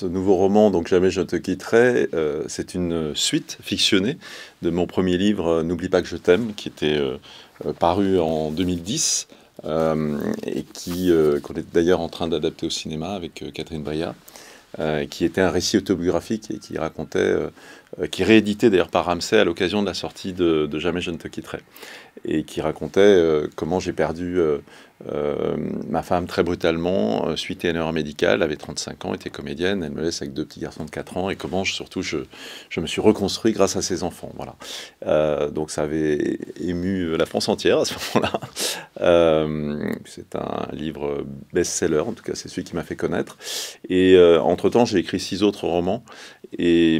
Ce nouveau roman, donc Jamais je ne te quitterai, euh, c'est une suite fictionnée de mon premier livre euh, N'oublie pas que je t'aime, qui était euh, paru en 2010 et qui qu'on est d'ailleurs en train d'adapter au cinéma avec Catherine Bria. qui était un récit autobiographique et qui racontait, qui réédité d'ailleurs par Ramsey à l'occasion de la sortie de, de, Jamais je ne te quitterai, et qui racontait comment j'ai perdu euh, ma femme, très brutalement, euh, suite à une erreur médicale, avait 35 ans, était comédienne, elle me laisse avec deux petits garçons de 4 ans, et comment je, surtout je, me suis reconstruit grâce à ses enfants. Voilà. Euh, donc ça avait ému la France entière à ce moment-là. c'est un livre best-seller, en tout cas c'est celui qui m'a fait connaître. Et entre-temps, j'ai écrit six autres romans, et,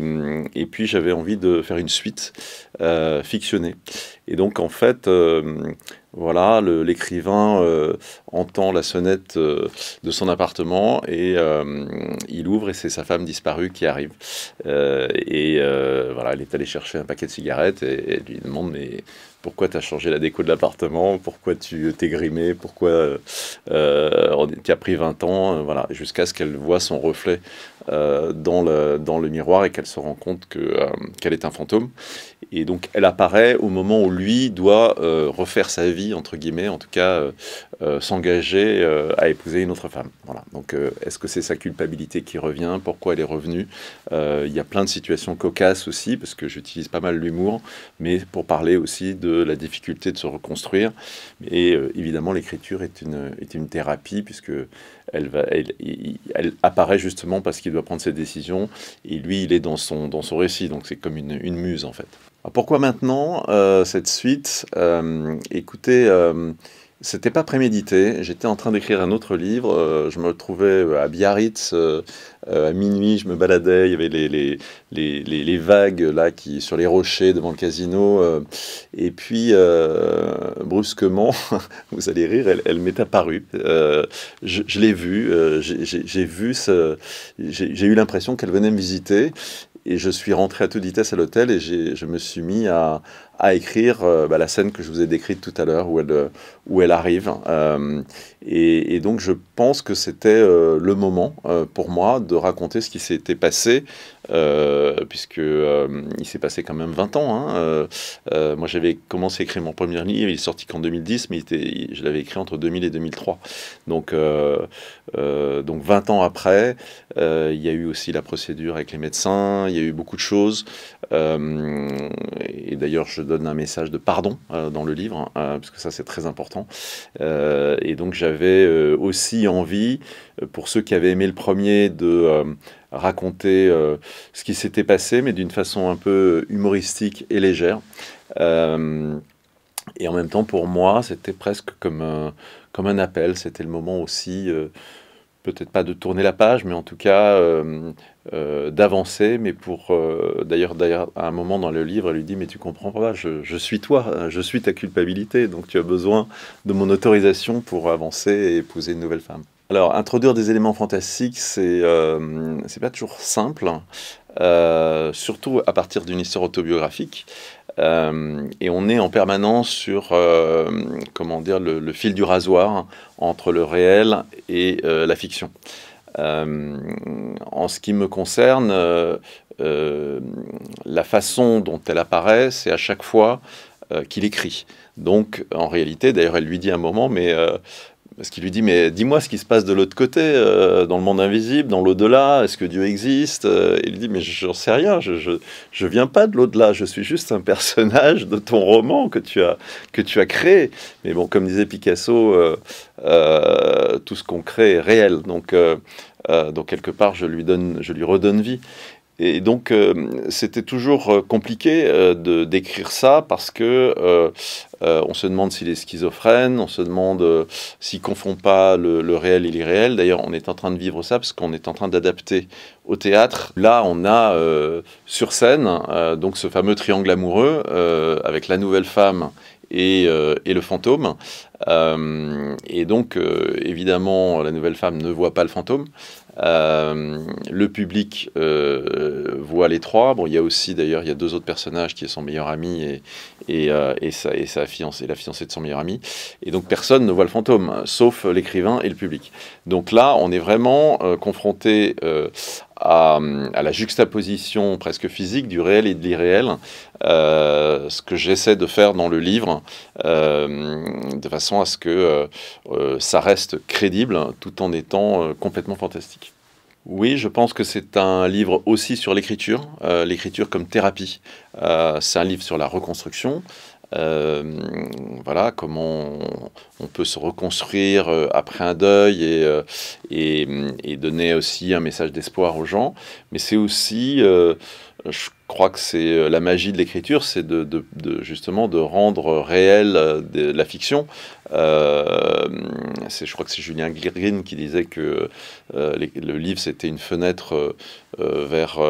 et puis j'avais envie de faire une suite fictionnée. Et donc en fait voilà, l'écrivain euh, entend la sonnette euh, de son appartement et euh, il ouvre et c'est sa femme disparue qui arrive. et voilà, elle est allée chercher un paquet de cigarettes et, lui demande mais pourquoi tu as changé la déco de l'appartement, pourquoi tu t'es grimé, pourquoi tu as pris 20 ans, voilà, jusqu'à ce qu'elle voit son reflet dans, le, miroir et qu'elle se rend compte qu'elle est un fantôme. Et donc elle apparaît au moment où lui doit refaire sa vie entre guillemets, en tout cas, euh, euh, s'engager euh, à épouser une autre femme. Voilà. Donc, est-ce que c'est sa culpabilité qui revient Pourquoi elle est revenue Il y a plein de situations cocasses aussi, parce que j'utilise pas mal l'humour, mais pour parler aussi de la difficulté de se reconstruire. Et évidemment, l'écriture est une, thérapie, puisque elle, apparaît justement parce qu'il doit prendre ses décisions, et lui, il est dans son, dans son récit, donc c'est comme une muse en fait pourquoi maintenant euh, cette suite euh, Écoutez, ce euh, c'était pas prémédité. J'étais en train d'écrire un autre livre. je me retrouvais à Biarritz à minuit. Je me baladais. Il y avait les, les, vagues là qui sur les rochers devant le casino. et puis brusquement, vous allez rire, elle, m'est apparue. je, l'ai vue. j'ai vu ce. J'ai eu l'impression qu'elle venait me visiter. Et je suis rentré à toute vitesse à l'hôtel et je me suis mis à, à écrire euh, bah, la scène que je vous ai décrite tout à l'heure où elle, euh, où elle arrive. Euh, et, donc je pense que c'était le moment pour moi de raconter ce qui s'était passé, puisque il s'est passé quand même 20 ans. Hein. moi j'avais commencé à écrire mon premier livre, il est sorti qu'en 2010, mais était, je l'avais écrit entre 2000 et 2003. Donc, donc 20 ans après, il y a eu aussi la procédure avec les médecins, il y a eu beaucoup de choses. et d'ailleurs je donne un message de pardon euh, dans le livre, hein, euh, parce que ça c'est très important. Euh, et donc j'avais aussi envie, pour ceux qui avaient aimé le premier, de raconter ce qui s'était passé, mais d'une façon un peu humoristique et légère. et en même temps, pour moi, c'était presque comme comme un appel. C'était le moment aussi peut-être pas de tourner la page, mais en tout cas euh, euh, d'avancer. Mais pour euh, d'ailleurs, d'ailleurs, à un moment dans le livre, elle lui dit Mais tu comprends pas, je, suis toi, je suis ta culpabilité, donc tu as besoin de mon autorisation pour avancer et épouser une nouvelle femme. Alors, introduire des éléments fantastiques, c'est c'est pas toujours simple, hein. surtout à partir d'une histoire autobiographique. Euh, et on est en permanence sur euh, comment dire, le, fil du rasoir entre le réel et euh, la fiction. en ce qui me concerne, la façon dont elle apparaît, c'est à chaque fois qu'il écrit. Donc, en réalité, d'ailleurs, elle lui dit un moment, mais parce qu'il lui dit, mais dis-moi ce qui se passe de l'autre côté, euh, dans le monde invisible, dans l'au-delà, est-ce que Dieu existe euh Il dit, mais je j'en sais rien, je, ne viens pas de l'au-delà, je suis juste un personnage de ton roman que tu as, que tu as créé. Mais bon, comme disait Picasso, euh, tout ce qu'on crée est réel. Donc, donc quelque part, je lui, donne, je lui redonne vie. Et donc, euh, c'était toujours euh, compliqué euh, de d'écrire ça parce que on se demande s'il est schizophrène, on se demande s'il confond pas le, le, réel et l'irréel. D'ailleurs, on est en train de vivre ça parce qu'on est en train d'adapter au théâtre. Là, on a sur scène donc ce fameux triangle amoureux avec la nouvelle femme euh, et, le fantôme. Euh, et donc, euh, évidemment, la nouvelle femme ne voit pas le fantôme. le public voit les trois. Bon, il y a aussi d'ailleurs il y a deux autres personnages qui est son meilleur ami et, et, et, sa, et sa fiancée, la fiancée de son meilleur ami. Et donc personne ne voit le fantôme, sauf l'écrivain et le public. Donc là, on est vraiment confronté à, la juxtaposition presque physique du réel et de l'irréel, euh, ce que j'essaie de faire dans le livre, euh, de façon à ce que euh, ça reste crédible tout en étant complètement fantastique. Oui, je pense que c'est un livre aussi sur l'écriture, l'écriture comme thérapie. c'est un livre sur la reconstruction, voilà, comment on, peut se reconstruire euh, après un deuil euh, et, et donner aussi un message d'espoir aux gens. Mais c'est aussi euh, je crois que c'est euh, la magie de l'écriture, c'est de, justement de rendre réelle euh, de, la fiction. Euh, je crois que c'est Julien Green qui disait que le livre c'était une fenêtre vers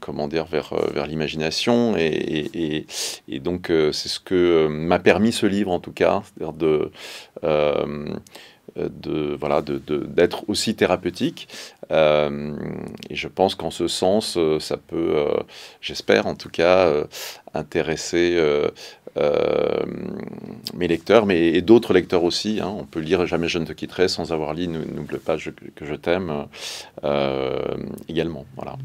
comment dire vers vers l'imagination et, et, donc c'est ce que m'a permis ce livre en tout cas, c'est-à-dire de euh, de voilà d'être aussi thérapeutique euh, et je pense qu'en ce sens euh, ça peut j'espère en tout cas intéresser mes lecteurs mais et d'autres lecteurs aussi hein. on peut lire jamais je ne te quitterai sans avoir lu n'oublie pas que je t'aime également voilà